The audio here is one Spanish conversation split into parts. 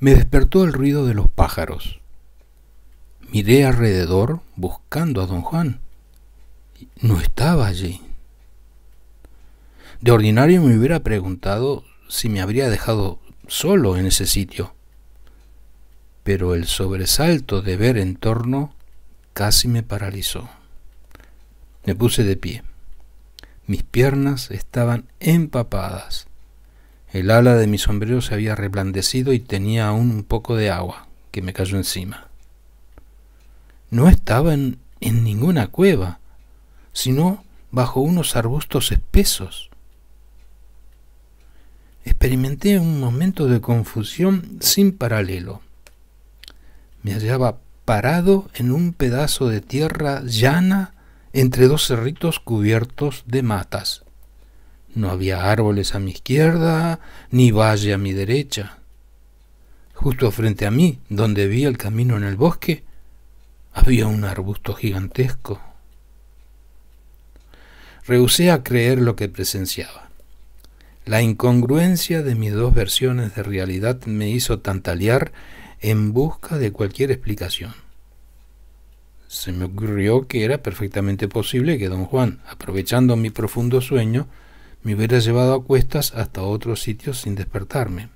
Me despertó el ruido de los pájaros. Miré alrededor buscando a don Juan. No estaba allí. De ordinario me hubiera preguntado si me habría dejado solo en ese sitio, pero el sobresalto de ver en torno casi me paralizó. Me puse de pie. Mis piernas estaban empapadas. El ala de mi sombrero se había reblandecido y tenía aún un poco de agua que me cayó encima. No estaba en, ninguna cueva, sino bajo unos arbustos espesos. Experimenté un momento de confusión sin paralelo. Me hallaba parado en un pedazo de tierra llana entre dos cerritos cubiertos de matas. No había árboles a mi izquierda, ni valle a mi derecha. Justo frente a mí, donde vi el camino en el bosque, había un arbusto gigantesco. Rehusé a creer lo que presenciaba. La incongruencia de mis dos versiones de realidad me hizo tantalear en busca de cualquier explicación. Se me ocurrió que era perfectamente posible que don Juan, aprovechando mi profundo sueño, me hubiera llevado a cuestas hasta otro sitio sin despertarme.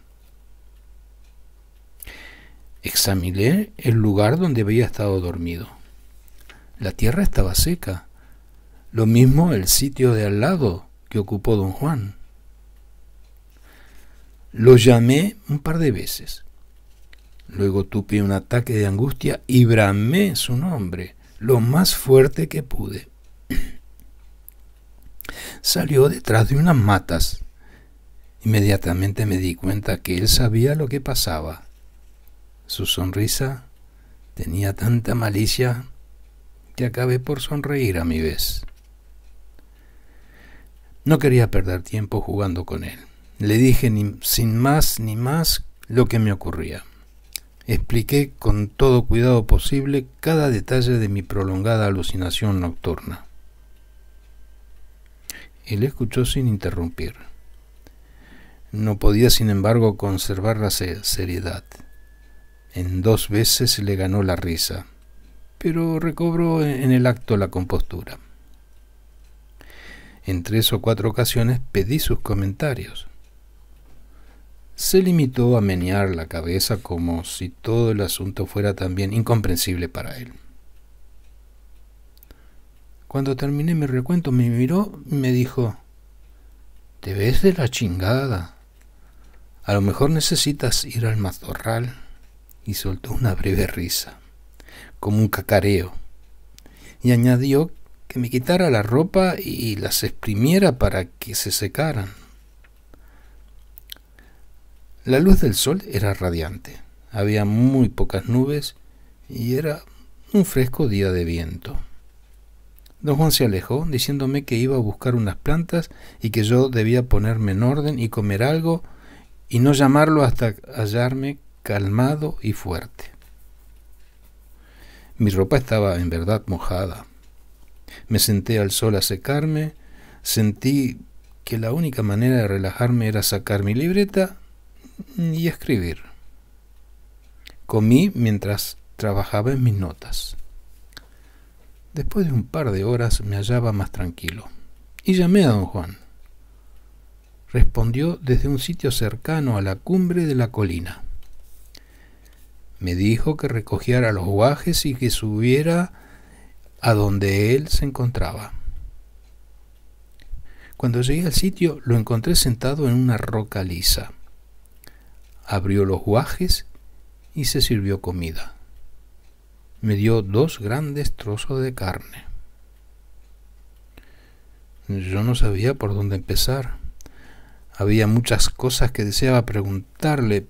Examiné el lugar donde había estado dormido. La tierra estaba seca. Lo mismo el sitio de al lado que ocupó don Juan. Lo llamé un par de veces. Luego tuve un ataque de angustia y bramé su nombre lo más fuerte que pude. salió detrás de unas matas. Inmediatamente me di cuenta que él sabía lo que pasaba. Su sonrisa tenía tanta malicia que acabé por sonreír a mi vez. No quería perder tiempo jugando con él. Le dije sin más ni más lo que me ocurría. Expliqué con todo cuidado posible cada detalle de mi prolongada alucinación nocturna y le escuchó sin interrumpir. No podía, sin embargo, conservar la seriedad. En dos veces le ganó la risa, pero recobró e-, en el acto la compostura. En tres o cuatro ocasiones pedí sus comentarios. Se limitó a menear la cabeza como si todo el asunto fuera también incomprensible para él. Cuando terminé mi recuento me miró y me dijo, te ves de la chingada. A lo mejor necesitas ir al mazorral. Y soltó una breve risa, como un cacareo. Y añadió que me quitara la ropa y las exprimiera para que se secaran. La luz del sol era radiante. Había muy pocas nubes y era un fresco día de viento. Don Juan se alejó, diciéndome que iba a buscar unas plantas y que yo debía ponerme en orden y comer algo y no llamarlo hasta hallarme calmado y fuerte. Mi ropa estaba en verdad mojada. Me senté al sol a secarme, sentí que la única manera de relajarme era sacar mi libreta y escribir. Comí mientras trabajaba en mis notas. Después de un par de horas me hallaba más tranquilo y llamé a don Juan. Respondió desde un sitio cercano a la cumbre de la colina. Me dijo que recogiera los guajes y que subiera a donde él se encontraba. Cuando llegué al sitio lo encontré sentado en una roca lisa. Abrió los guajes y se sirvió comida me dio dos grandes trozos de carne. Yo no sabía por dónde empezar. Había muchas cosas que deseaba preguntarle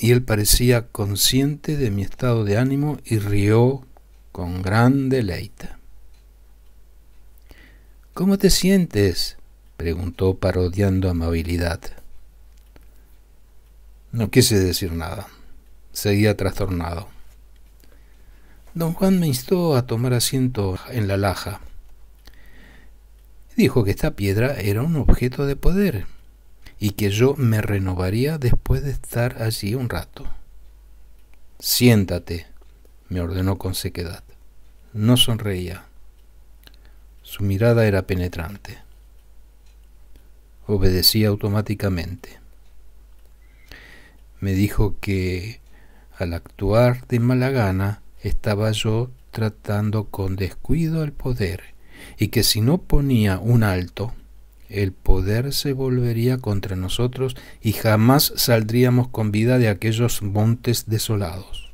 y él parecía consciente de mi estado de ánimo y rió con gran deleite. ¿Cómo te sientes? preguntó parodiando amabilidad. No quise decir nada. Seguía trastornado. Don Juan me instó a tomar asiento en la laja. Dijo que esta piedra era un objeto de poder y que yo me renovaría después de estar allí un rato. Siéntate, me ordenó con sequedad. No sonreía. Su mirada era penetrante. Obedecí automáticamente. Me dijo que al actuar de mala gana, estaba yo tratando con descuido el poder y que si no ponía un alto, el poder se volvería contra nosotros y jamás saldríamos con vida de aquellos montes desolados.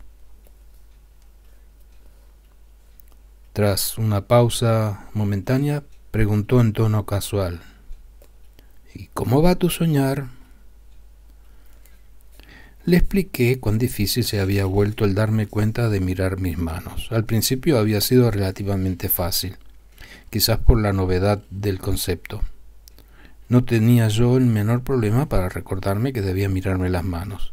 Tras una pausa momentánea, preguntó en tono casual, ¿Y cómo va tu soñar? Le expliqué cuán difícil se había vuelto el darme cuenta de mirar mis manos. Al principio había sido relativamente fácil, quizás por la novedad del concepto. No tenía yo el menor problema para recordarme que debía mirarme las manos.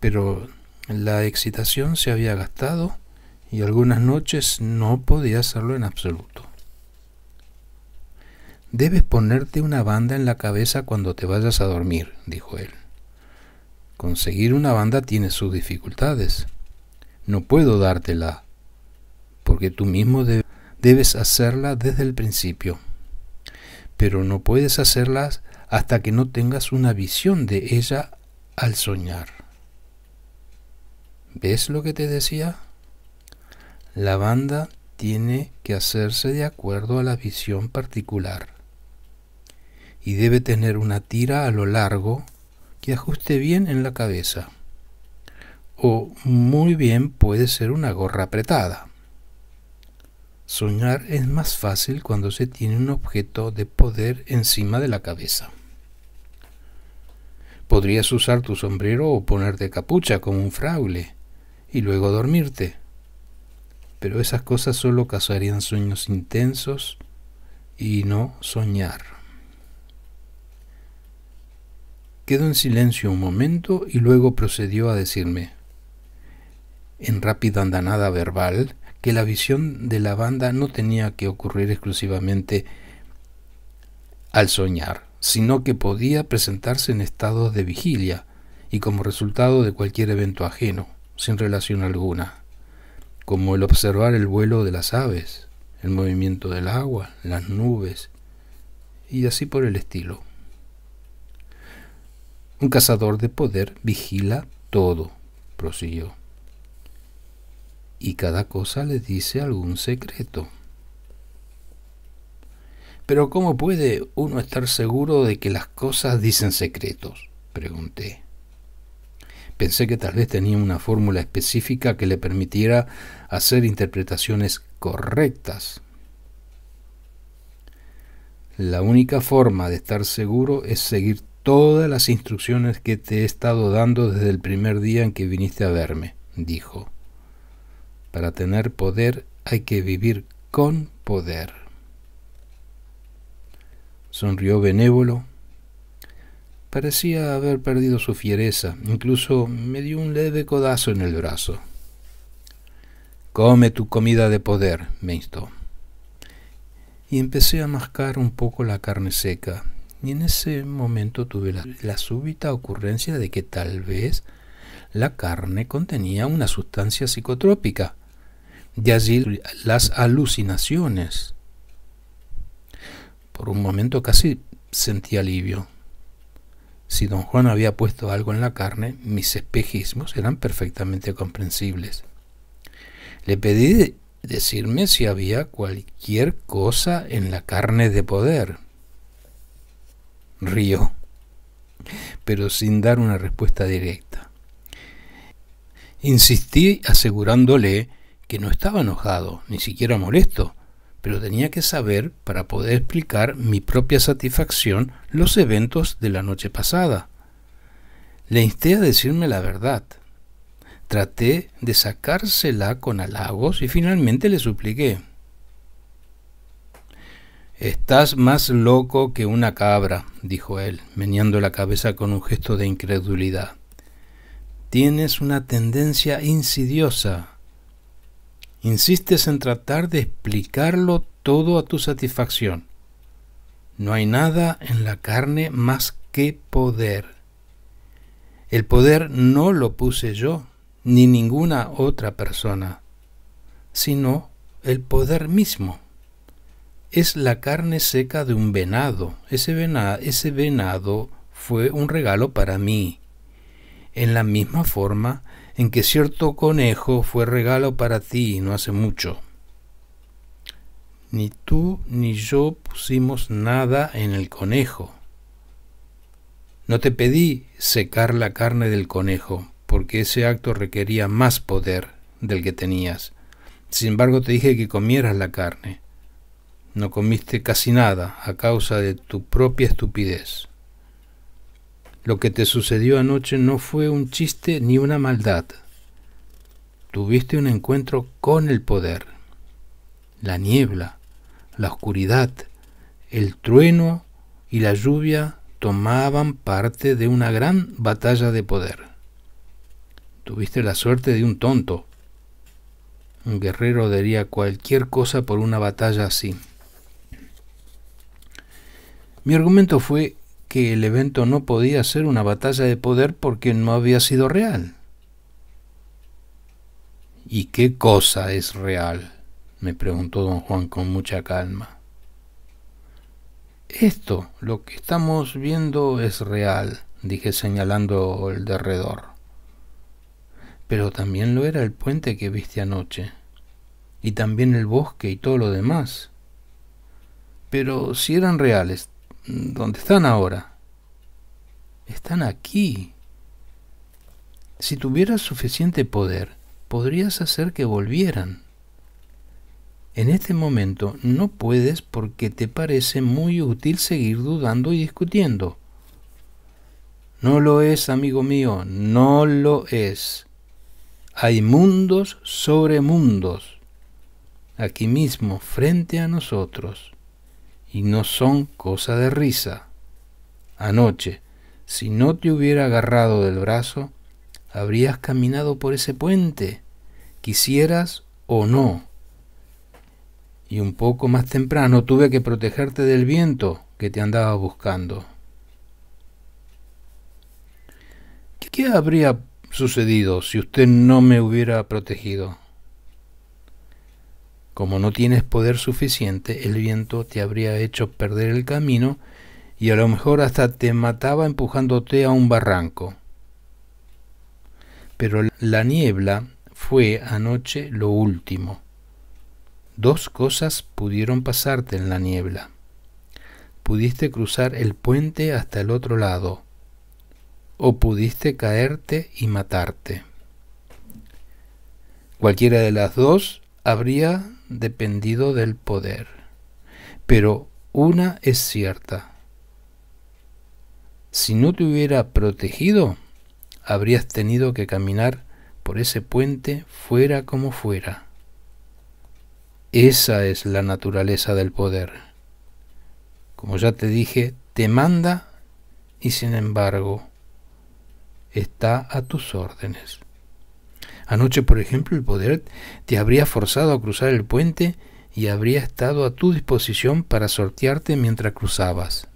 Pero la excitación se había gastado y algunas noches no podía hacerlo en absoluto. Debes ponerte una banda en la cabeza cuando te vayas a dormir, dijo él. Conseguir una banda tiene sus dificultades. No puedo dártela, porque tú mismo debes hacerla desde el principio. Pero no puedes hacerla hasta que no tengas una visión de ella al soñar. ¿Ves lo que te decía? La banda tiene que hacerse de acuerdo a la visión particular y debe tener una tira a lo largo que ajuste bien en la cabeza. O muy bien puede ser una gorra apretada. Soñar es más fácil cuando se tiene un objeto de poder encima de la cabeza. Podrías usar tu sombrero o ponerte capucha como un fraule y luego dormirte. Pero esas cosas solo causarían sueños intensos y no soñar. Quedó en silencio un momento y luego procedió a decirme, en rápida andanada verbal, que la visión de la banda no tenía que ocurrir exclusivamente al soñar, sino que podía presentarse en estados de vigilia y como resultado de cualquier evento ajeno, sin relación alguna, como el observar el vuelo de las aves, el movimiento del agua, las nubes, y así por el estilo. Un cazador de poder vigila todo, prosiguió. Y cada cosa le dice algún secreto. Pero ¿cómo puede uno estar seguro de que las cosas dicen secretos? pregunté. Pensé que tal vez tenía una fórmula específica que le permitiera hacer interpretaciones correctas. La única forma de estar seguro es seguir todas las instrucciones que te he estado dando desde el primer día en que viniste a verme, dijo. Para tener poder hay que vivir con poder. Sonrió benévolo. Parecía haber perdido su fiereza, incluso me dio un leve codazo en el brazo. Come tu comida de poder, me instó. Y empecé a mascar un poco la carne seca, y en ese momento tuve la, súbita ocurrencia de que tal vez la carne contenía una sustancia psicotrópica. De allí las alucinaciones. Por un momento casi sentí alivio. Si don Juan había puesto algo en la carne, mis espejismos eran perfectamente comprensibles. Le pedí decirme si había cualquier cosa en la carne de poder. Río, pero sin dar una respuesta directa. Insistí asegurándole que no estaba enojado, ni siquiera molesto, pero tenía que saber para poder explicar mi propia satisfacción los eventos de la noche pasada. Le insté a decirme la verdad. Traté de sacársela con halagos y finalmente le supliqué. Estás más loco que una cabra, dijo él, meneando la cabeza con un gesto de incredulidad. Tienes una tendencia insidiosa. Insistes en tratar de explicarlo todo a tu satisfacción. No hay nada en la carne más que poder. El poder no lo puse yo, ni ninguna otra persona, sino el poder mismo es la carne seca de un venado. Ese, ese venado fue un regalo para mí. En la misma forma en que cierto conejo fue regalo para ti no hace mucho. Ni tú ni yo pusimos nada en el conejo. No te pedí secar la carne del conejo, porque ese acto requería más poder del que tenías. Sin embargo, te dije que comieras la carne. No comiste casi nada a causa de tu propia estupidez. Lo que te sucedió anoche no fue un chiste ni una maldad. Tuviste un encuentro con el poder. La niebla, la oscuridad, el trueno y la lluvia tomaban parte de una gran batalla de poder. Tuviste la suerte de un tonto. Un guerrero daría cualquier cosa por una batalla así. Mi argumento fue que el evento no podía ser una batalla de poder porque no había sido real. ¿Y qué cosa es real? me preguntó don Juan con mucha calma. Esto, lo que estamos viendo es real, dije señalando el derredor. Pero también lo era el puente que viste anoche, y también el bosque y todo lo demás. Pero si eran reales, ¿Dónde están ahora. Están aquí. Si tuvieras suficiente poder, podrías hacer que volvieran. En este momento no puedes porque te parece muy útil seguir dudando y discutiendo. No lo es, amigo mío, no lo es. Hay mundos sobre mundos, aquí mismo, frente a nosotros y no son cosa de risa. Anoche, si no te hubiera agarrado del brazo, habrías caminado por ese puente, quisieras o no. Y un poco más temprano tuve que protegerte del viento que te andaba buscando. ¿Qué, habría sucedido si usted no me hubiera protegido? Como no tienes poder suficiente, el viento te habría hecho perder el camino y a lo mejor hasta te mataba empujándote a un barranco. Pero la niebla fue anoche lo último. Dos cosas pudieron pasarte en la niebla. Pudiste cruzar el puente hasta el otro lado, o pudiste caerte y matarte. Cualquiera de las dos habría dependido del poder. Pero una es cierta. Si no te hubiera protegido, habrías tenido que caminar por ese puente fuera como fuera. Esa es la naturaleza del poder. Como ya te dije, te manda y sin embargo está a tus órdenes. Anoche, por ejemplo, el poder te habría forzado a cruzar el puente y habría estado a tu disposición para sortearte mientras cruzabas.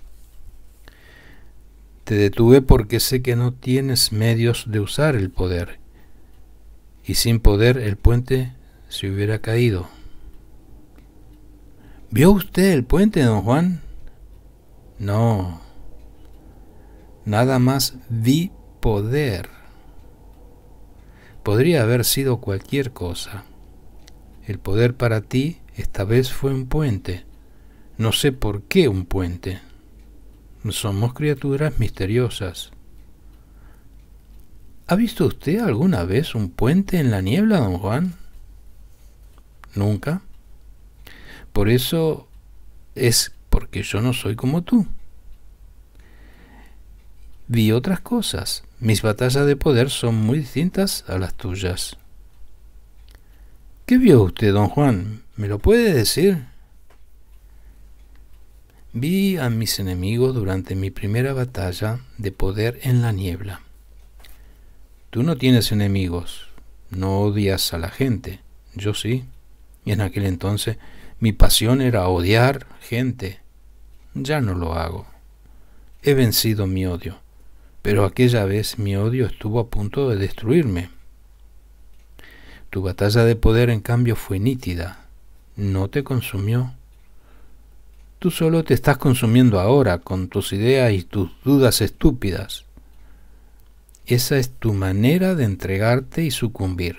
Te detuve porque sé que no tienes medios de usar el poder, y sin poder el puente se hubiera caído. ¿Vio usted el puente, don Juan? No. Nada más vi poder. Podría haber sido cualquier cosa. El poder para ti esta vez fue un puente. No sé por qué un puente. Somos criaturas misteriosas. ¿Ha visto usted alguna vez un puente en la niebla, don Juan? Nunca. Por eso es porque yo no soy como tú. Vi otras cosas. Mis batallas de poder son muy distintas a las tuyas. ¿Qué vio usted, don Juan? ¿Me lo puede decir? Vi a mis enemigos durante mi primera batalla de poder en la niebla. Tú no tienes enemigos, no odias a la gente, yo sí. Y en aquel entonces mi pasión era odiar gente. Ya no lo hago. He vencido mi odio pero aquella vez mi odio estuvo a punto de destruirme. Tu batalla de poder, en cambio, fue nítida, no te consumió. Tú solo te estás consumiendo ahora con tus ideas y tus dudas estúpidas. Esa es tu manera de entregarte y sucumbir.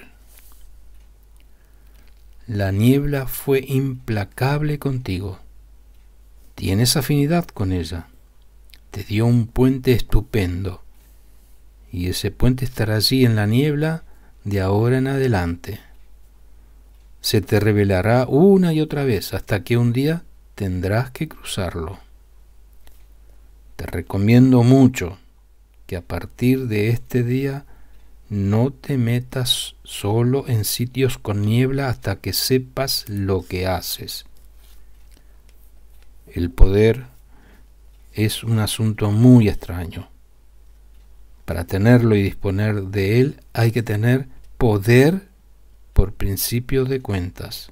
La niebla fue implacable contigo. Tienes afinidad con ella te dio un puente estupendo. Y ese puente estará allí en la niebla de ahora en adelante. Se te revelará una y otra vez hasta que un día tendrás que cruzarlo. Te recomiendo mucho que a partir de este día no te metas solo en sitios con niebla hasta que sepas lo que haces. El poder es un asunto muy extraño. Para tenerlo y disponer de él hay que tener poder por principio de cuentas.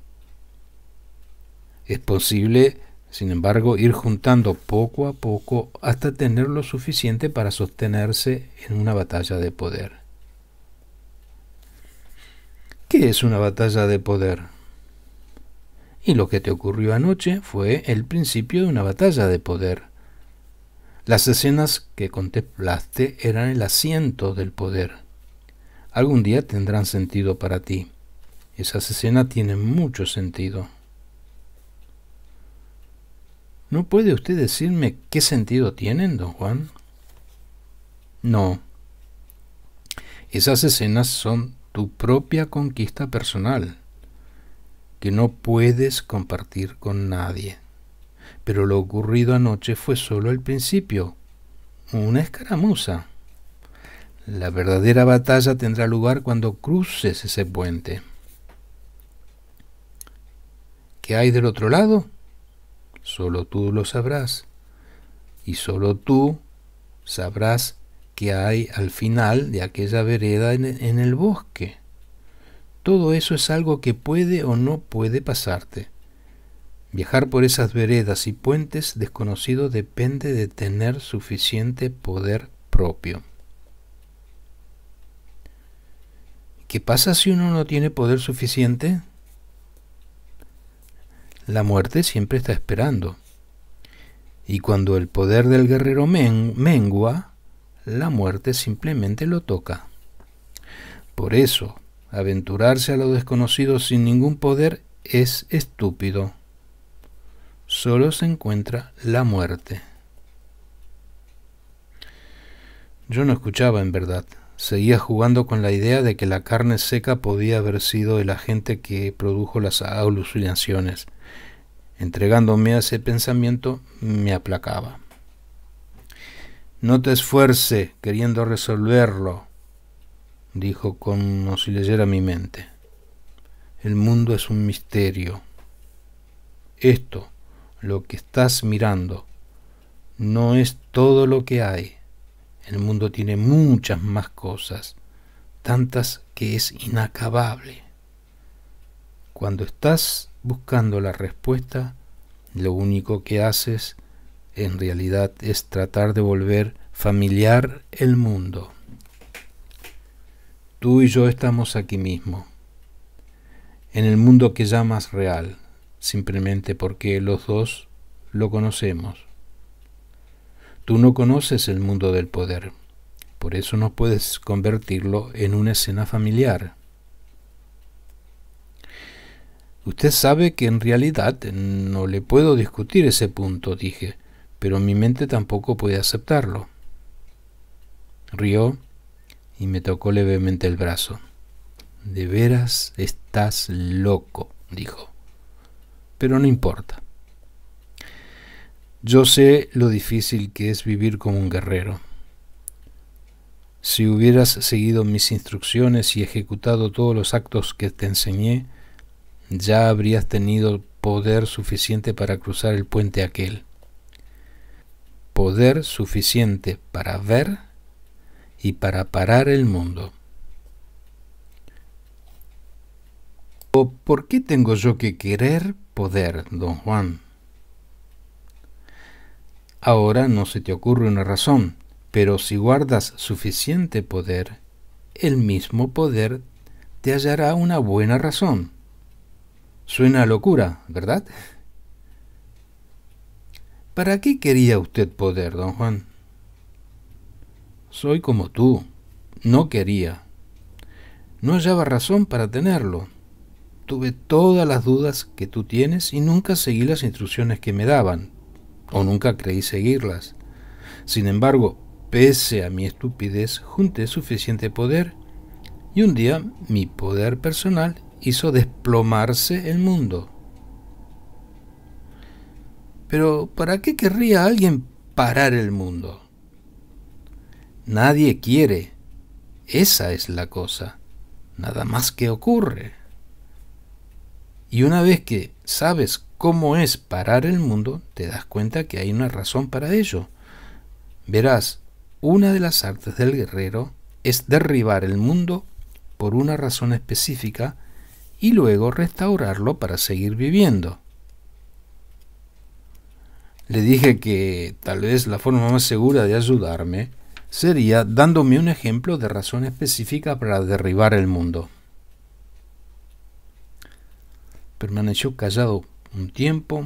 Es posible, sin embargo, ir juntando poco a poco hasta tener lo suficiente para sostenerse en una batalla de poder. ¿Qué es una batalla de poder? Y lo que te ocurrió anoche fue el principio de una batalla de poder. Las escenas que contemplaste eran el asiento del poder. Algún día tendrán sentido para ti. Esas escenas tienen mucho sentido. ¿No puede usted decirme qué sentido tienen, don Juan? No. Esas escenas son tu propia conquista personal, que no puedes compartir con nadie. Pero lo ocurrido anoche fue solo el principio, una escaramuza. La verdadera batalla tendrá lugar cuando cruces ese puente. ¿Qué hay del otro lado? Solo tú lo sabrás. Y solo tú sabrás qué hay al final de aquella vereda en, en el bosque. Todo eso es algo que puede o no puede pasarte. Viajar por esas veredas y puentes desconocidos depende de tener suficiente poder propio. ¿Qué pasa si uno no tiene poder suficiente? La muerte siempre está esperando. Y cuando el poder del guerrero mengua, la muerte simplemente lo toca. Por eso, aventurarse a lo desconocido sin ningún poder es estúpido solo se encuentra la muerte. Yo no escuchaba en verdad. Seguía jugando con la idea de que la carne seca podía haber sido el agente que produjo las alucinaciones. Entregándome a ese pensamiento me aplacaba. No te esfuerce queriendo resolverlo, dijo como si leyera mi mente. El mundo es un misterio. Esto lo que estás mirando no es todo lo que hay. El mundo tiene muchas más cosas, tantas que es inacabable. Cuando estás buscando la respuesta, lo único que haces en realidad es tratar de volver familiar el mundo. Tú y yo estamos aquí mismo, en el mundo que llamas real simplemente porque los dos lo conocemos. Tú no conoces el mundo del poder, por eso no puedes convertirlo en una escena familiar. Usted sabe que en realidad no le puedo discutir ese punto, dije, pero mi mente tampoco puede aceptarlo. Rió y me tocó levemente el brazo. De veras estás loco, dijo pero no importa. Yo sé lo difícil que es vivir como un guerrero. Si hubieras seguido mis instrucciones y ejecutado todos los actos que te enseñé, ya habrías tenido poder suficiente para cruzar el puente aquel. Poder suficiente para ver y para parar el mundo. ¿O por qué tengo yo que querer poder, don Juan. Ahora no se te ocurre una razón, pero si guardas suficiente poder, el mismo poder te hallará una buena razón. Suena locura, ¿verdad? ¿Para qué quería usted poder, don Juan? Soy como tú. No quería. No hallaba razón para tenerlo tuve todas las dudas que tú tienes y nunca seguí las instrucciones que me daban, o nunca creí seguirlas. Sin embargo, pese a mi estupidez, junté suficiente poder y un día mi poder personal hizo desplomarse el mundo. Pero ¿para qué querría alguien parar el mundo? Nadie quiere. Esa es la cosa. Nada más que ocurre. Y una vez que sabes cómo es parar el mundo, te das cuenta que hay una razón para ello. Verás, una de las artes del guerrero es derribar el mundo por una razón específica y luego restaurarlo para seguir viviendo. Le dije que tal vez la forma más segura de ayudarme sería dándome un ejemplo de razón específica para derribar el mundo. Permaneció callado un tiempo,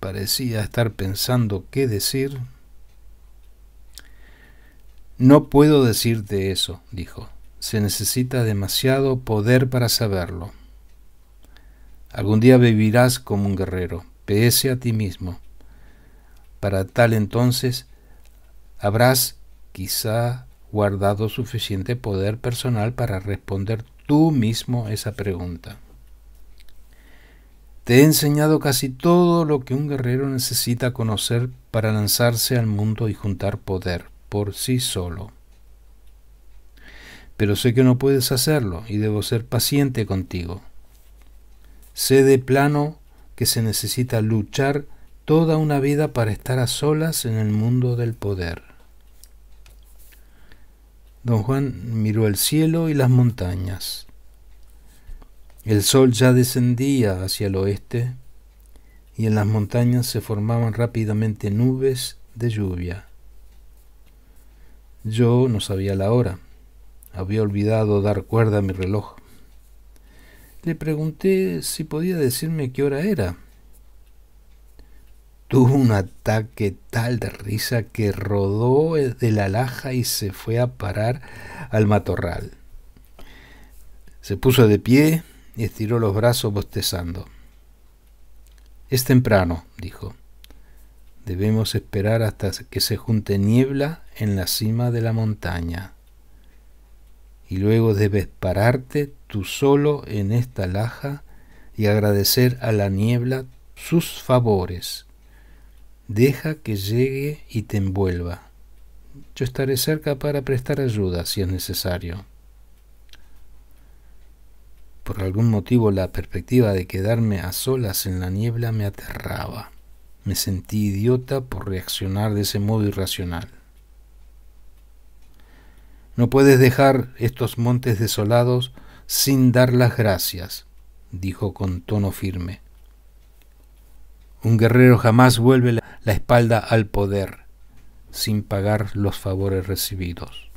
parecía estar pensando qué decir. No puedo decirte eso, dijo. Se necesita demasiado poder para saberlo. Algún día vivirás como un guerrero, pese a ti mismo. Para tal entonces habrás quizá guardado suficiente poder personal para responder tú mismo esa pregunta. Te he enseñado casi todo lo que un guerrero necesita conocer para lanzarse al mundo y juntar poder por sí solo. Pero sé que no puedes hacerlo y debo ser paciente contigo. Sé de plano que se necesita luchar toda una vida para estar a solas en el mundo del poder. Don Juan miró el cielo y las montañas. El sol ya descendía hacia el oeste y en las montañas se formaban rápidamente nubes de lluvia. Yo no sabía la hora. Había olvidado dar cuerda a mi reloj. Le pregunté si podía decirme qué hora era. Tuvo un ataque tal de risa que rodó de la laja y se fue a parar al matorral. Se puso de pie, y estiró los brazos bostezando. Es temprano, dijo. Debemos esperar hasta que se junte niebla en la cima de la montaña. Y luego debes pararte tú solo en esta laja y agradecer a la niebla sus favores. Deja que llegue y te envuelva. Yo estaré cerca para prestar ayuda si es necesario. Por algún motivo la perspectiva de quedarme a solas en la niebla me aterraba. Me sentí idiota por reaccionar de ese modo irracional. No puedes dejar estos montes desolados sin dar las gracias, dijo con tono firme. Un guerrero jamás vuelve la espalda al poder sin pagar los favores recibidos.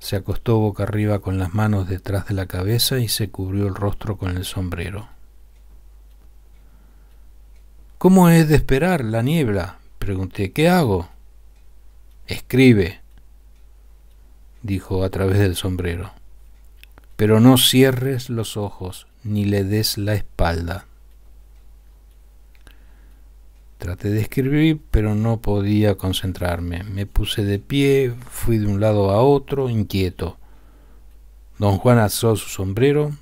Se acostó boca arriba con las manos detrás de la cabeza y se cubrió el rostro con el sombrero. ¿Cómo es de esperar la niebla? Pregunté. ¿Qué hago? Escribe, dijo a través del sombrero. Pero no cierres los ojos ni le des la espalda. Traté de escribir, pero no podía concentrarme. Me puse de pie, fui de un lado a otro, inquieto. Don Juan alzó su sombrero,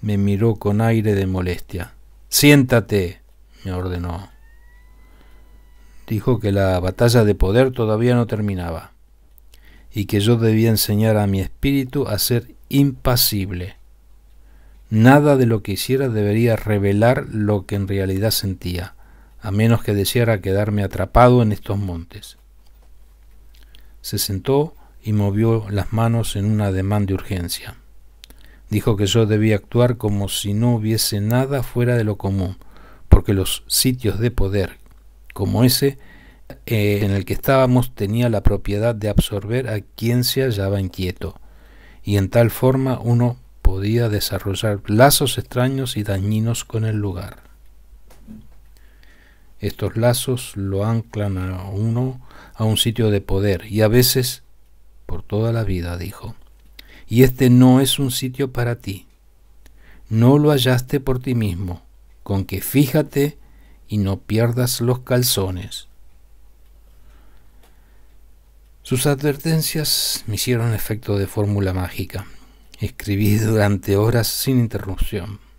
me miró con aire de molestia. Siéntate, me ordenó. Dijo que la batalla de poder todavía no terminaba y que yo debía enseñar a mi espíritu a ser impasible. Nada de lo que hiciera debería revelar lo que en realidad sentía a menos que deseara quedarme atrapado en estos montes. Se sentó y movió las manos en un ademán de urgencia. Dijo que yo debía actuar como si no hubiese nada fuera de lo común, porque los sitios de poder, como ese eh, en el que estábamos, tenía la propiedad de absorber a quien se hallaba inquieto, y en tal forma uno podía desarrollar lazos extraños y dañinos con el lugar. Estos lazos lo anclan a uno a un sitio de poder y a veces por toda la vida, dijo. Y este no es un sitio para ti. No lo hallaste por ti mismo, con que fíjate y no pierdas los calzones. Sus advertencias me hicieron efecto de fórmula mágica. Escribí durante horas sin interrupción.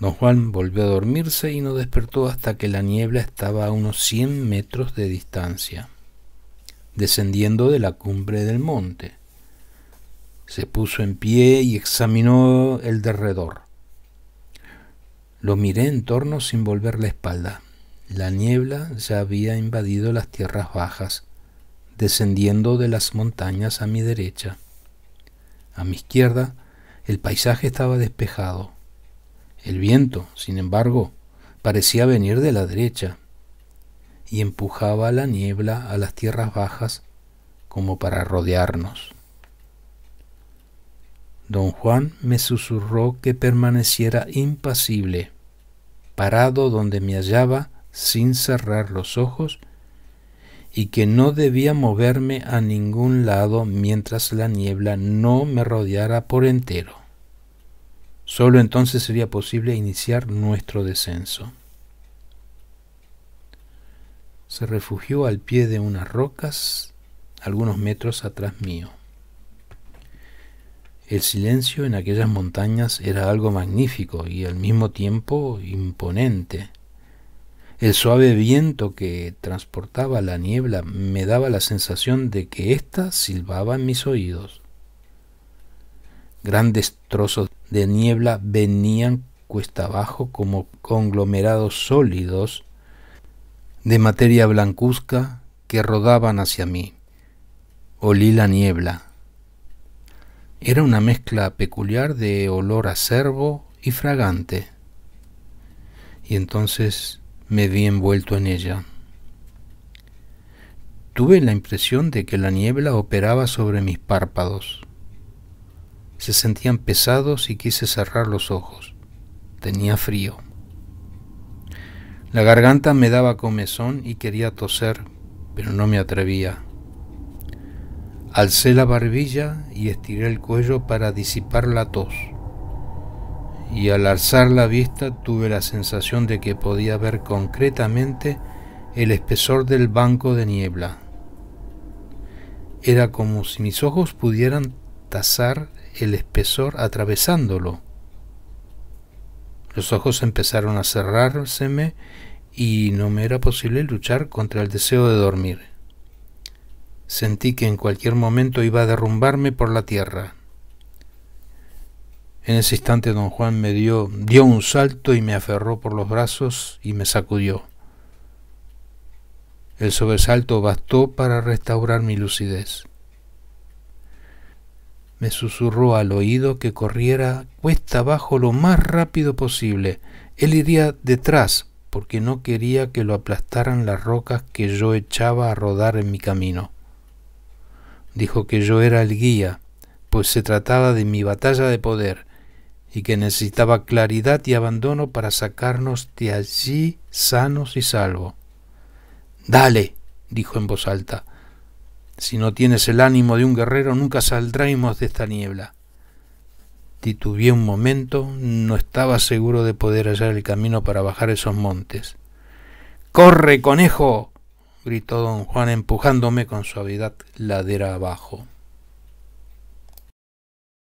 Don Juan volvió a dormirse y no despertó hasta que la niebla estaba a unos 100 metros de distancia, descendiendo de la cumbre del monte. Se puso en pie y examinó el derredor. Lo miré en torno sin volver la espalda. La niebla ya había invadido las tierras bajas, descendiendo de las montañas a mi derecha. A mi izquierda, el paisaje estaba despejado. El viento, sin embargo, parecía venir de la derecha y empujaba la niebla a las tierras bajas como para rodearnos. Don Juan me susurró que permaneciera impasible, parado donde me hallaba sin cerrar los ojos y que no debía moverme a ningún lado mientras la niebla no me rodeara por entero. Solo entonces sería posible iniciar nuestro descenso. Se refugió al pie de unas rocas algunos metros atrás mío. El silencio en aquellas montañas era algo magnífico y al mismo tiempo imponente. El suave viento que transportaba la niebla me daba la sensación de que ésta silbaba en mis oídos. Grandes trozos de niebla venían cuesta abajo como conglomerados sólidos de materia blancuzca que rodaban hacia mí. Olí la niebla. Era una mezcla peculiar de olor acervo y fragante. Y entonces me vi envuelto en ella. Tuve la impresión de que la niebla operaba sobre mis párpados se sentían pesados y quise cerrar los ojos. Tenía frío. La garganta me daba comezón y quería toser, pero no me atrevía. Alcé la barbilla y estiré el cuello para disipar la tos. Y al alzar la vista tuve la sensación de que podía ver concretamente el espesor del banco de niebla. Era como si mis ojos pudieran tasar el espesor atravesándolo. Los ojos empezaron a cerrárseme y no me era posible luchar contra el deseo de dormir. Sentí que en cualquier momento iba a derrumbarme por la tierra. En ese instante don Juan me dio, dio un salto y me aferró por los brazos y me sacudió. El sobresalto bastó para restaurar mi lucidez me susurró al oído que corriera cuesta abajo lo más rápido posible. Él iría detrás porque no quería que lo aplastaran las rocas que yo echaba a rodar en mi camino. Dijo que yo era el guía, pues se trataba de mi batalla de poder, y que necesitaba claridad y abandono para sacarnos de allí sanos y salvos. Dale, dijo en voz alta, si no tienes el ánimo de un guerrero, nunca saldremos de esta niebla. Titubeé un momento, no estaba seguro de poder hallar el camino para bajar esos montes. ¡Corre, conejo! gritó don Juan empujándome con suavidad ladera abajo.